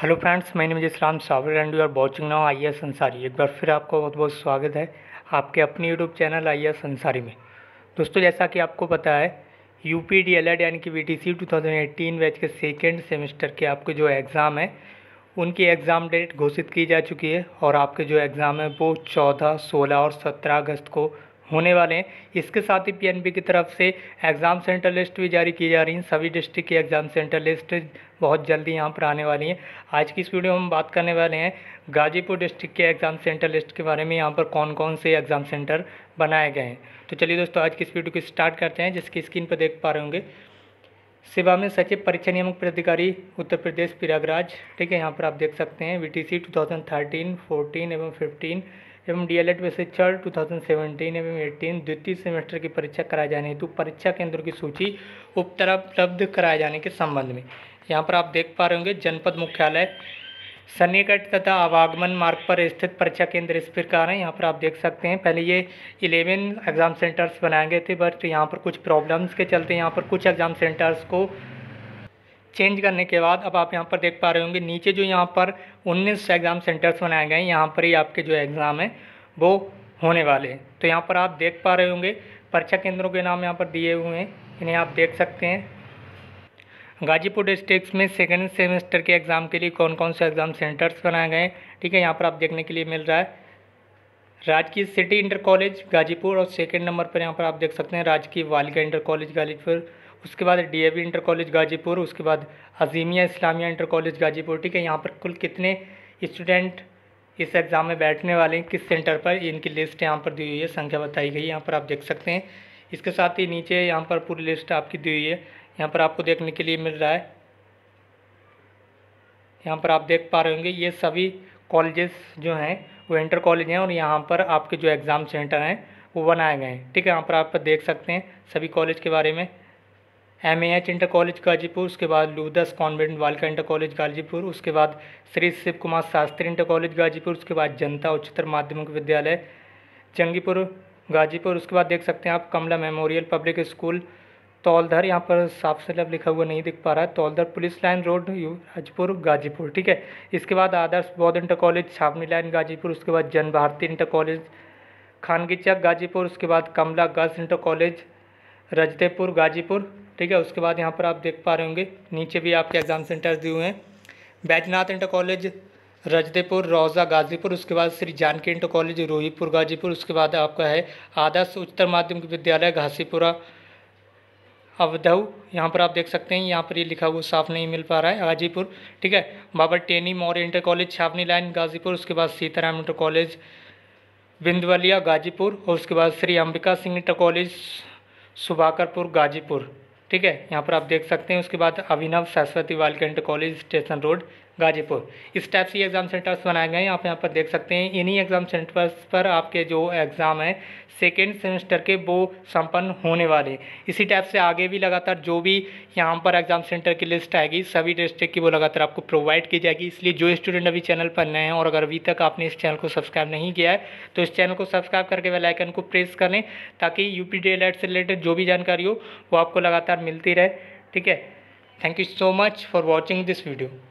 hello friends मैं name Islam Sawar and you are watching now I S Ansari एक बार फिर आपका बहुत बहुत स्वागत है आपके अपने YouTube channel I S Ansari में दोस्तों जैसा कि आपको पता है U P D L Ed यानी कि V T C two thousand eighteen batch के सेकेंड सेमेस्टर के आपके जो एग्ज़ाम हैं उनकी एग्ज़ाम डेट घोषित की जा चुकी है और आपके जो एग्ज़ाम है वो चौदह सोलह और सत्रह अगस्त को होने वाले हैं इसके साथ ही पीएनबी की तरफ से एग्ज़ाम सेंटर लिस्ट भी जारी की जा रही हैं सभी डिस्ट्रिक्ट की एग्ज़ाम सेंटर लिस्ट बहुत जल्दी यहाँ पर आने वाली हैं आज की इस वीडियो में हम बात करने वाले हैं गाजीपुर डिस्ट्रिक्ट के एग्ज़ाम सेंटर लिस्ट के बारे में यहाँ पर कौन कौन से एग्ज़ाम सेंटर बनाए गए हैं तो चलिए दोस्तों आज की इस वीडियो को स्टार्ट करते हैं जिसकी स्क्रीन पर देख पा रहे होंगे सेवा में सचिव परीक्षा नियामक प्राधिकारी उत्तर प्रदेश प्रयागराज ठीक है यहाँ पर आप देख सकते हैं V T C two thousand thirteen fourteen एवं फिफ्टीन एवं डी एल एड प्रशिक्षण टू थाउजेंड सेवेंटीन एवं एट्टीन द्वितीय सेमेस्टर की परीक्षा कराए जाने हेतु परीक्षा केंद्रों की सूची उपतरा उपलब्ध कराए जाने के संबंध में यहाँ पर आप देख पा रहे होंगे जनपद मुख्यालय सन्नीकट तथा आवागमन मार्ग पर स्थित परीक्षा केंद्र इस प्रकार है यहाँ पर आप देख सकते हैं पहले ये इलेवन एग्ज़ाम सेंटर्स बनाए गए थे बट यहाँ पर कुछ प्रॉब्लम्स के चलते यहाँ पर कुछ एग्ज़ाम सेंटर्स को चेंज करने के बाद अब आप यहाँ पर देख पा रहे होंगे नीचे जो यहाँ पर उन्नीस एग्ज़ाम सेंटर्स बनाए गए हैं यहाँ पर ही आपके जो एग्ज़ाम हैं वो होने वाले हैं तो यहाँ पर आप देख पा रहे होंगे परीक्षा केंद्रों के नाम यहाँ पर दिए हुए हैं इन्हें आप देख सकते हैं गाजीपुर डिस्ट्रिक्ट में सेकेंड सेमेस्टर के एग्ज़ाम के लिए कौन कौन से एग्ज़ाम सेंटर्स बनाए गए हैं ठीक है यहाँ पर आप देखने के लिए मिल रहा है राजकीय सिटी इंटर कॉलेज गाजीपुर और सेकेंड नंबर पर यहाँ पर आप देख सकते हैं राजकीय वालिका इंटर कॉलेज गाजीपुर उसके बाद डीएवी इंटर कॉलेज गाजीपुर उसके बाद अजीमिया इस्लामिया इंटर कॉलेज गाजीपुर ठीक है यहाँ पर कुल कितने स्टूडेंट इस एग्ज़ाम में बैठने वाले हैं किस सेंटर पर इनकी लिस्ट यहाँ पर दी हुई है संख्या बताई गई है यहाँ पर आप देख सकते हैं इसके साथ ही नीचे यहाँ पर पूरी लिस्ट आपकी दी हुई है यहाँ पर आपको देखने के लिए मिल रहा है यहाँ पर आप देख पा रहे होंगे ये सभी कॉलेजेस जो हैं वो इंटर कॉलेज हैं और यहाँ पर आपके जो एग्ज़ाम सेंटर हैं वो बनाए गए हैं ठीक है यहाँ पर आप देख सकते हैं सभी कॉलेज के बारे में M A H inter college Ghazipur उसके बाद लूदस कॉन्वेंट वालका इंटर कॉलेज गाजीपुर उसके बाद श्री शिव कुमार शास्त्री इंटर कॉलेज गाजीपुर उसके बाद जनता उच्चतर माध्यमिक विद्यालय जंगीपुर गाजीपुर उसके बाद देख सकते हैं आप Kamla memorial public school Tauldhar यहाँ पर साफ सलभ लिखा हुआ नहीं दिख पा रहा है Tauldhar police line road Rajpur Ghazipur ठीक है इसके बाद Adarsh Bauddh inter college Chhavani line Ghazipur उसके बाद जन भारती इंटर कॉलेज खानगी चक गाजीपुर उसके बाद Kamla girls inter college Rajatepur Ghazipur ठीक है उसके बाद यहाँ पर आप देख पा रहे होंगे नीचे भी आपके एग्ज़ाम सेंटर्स दिए हुए हैं बैजनाथ इंटर कॉलेज रजदेपुर रोज़ा गाजीपुर उसके बाद श्री जानकी इंटर कॉलेज रोहीपुर गाजीपुर उसके बाद आपका है आदर्श उच्चतर माध्यमिक विद्यालय घासीपुरा अवधव यहाँ पर आप देख सकते हैं यहाँ पर ये लिखा हुआ साफ नहीं मिल पा रहा है गाजीपुर ठीक है Baba Teni Maurya inter college Chhavani line Ghazipur उसके बाद सीताराम इंटर कॉलेज बिंदवलिया गाजीपुर और उसके बाद श्री अंबिका सिंह इंटर कॉलेज सुभाकरपुर गाजीपुर ठीक है यहाँ पर आप देख सकते हैं उसके बाद Abhinav Saraswati Balika inter college station road Ghazipur इस टाइप से एग्ज़ाम सेंटर्स बनाए गए हैं आप यहाँ पर देख सकते हैं इन्हीं एग्ज़ाम सेंटर्स पर आपके जो एग्ज़ाम है सेकेंड सेमेस्टर के वो संपन्न होने वाले इसी टाइप से आगे भी लगातार जो भी यहाँ पर एग्ज़ाम सेंटर की लिस्ट आएगी सभी डिस्ट्रिक्ट की वो लगातार आपको प्रोवाइड की जाएगी इसलिए जो स्टूडेंट अभी चैनल पर नए हैं और अगर अभी तक आपने इस चैनल को सब्सक्राइब नहीं किया है तो इस चैनल को सब्सक्राइब करके वे लाइकन को प्रेस करें ताकि यू पी डी से रिलेटेड जो भी जानकारी हो वो आपको लगातार मिलती रहे ठीक है thank you so much for watching this video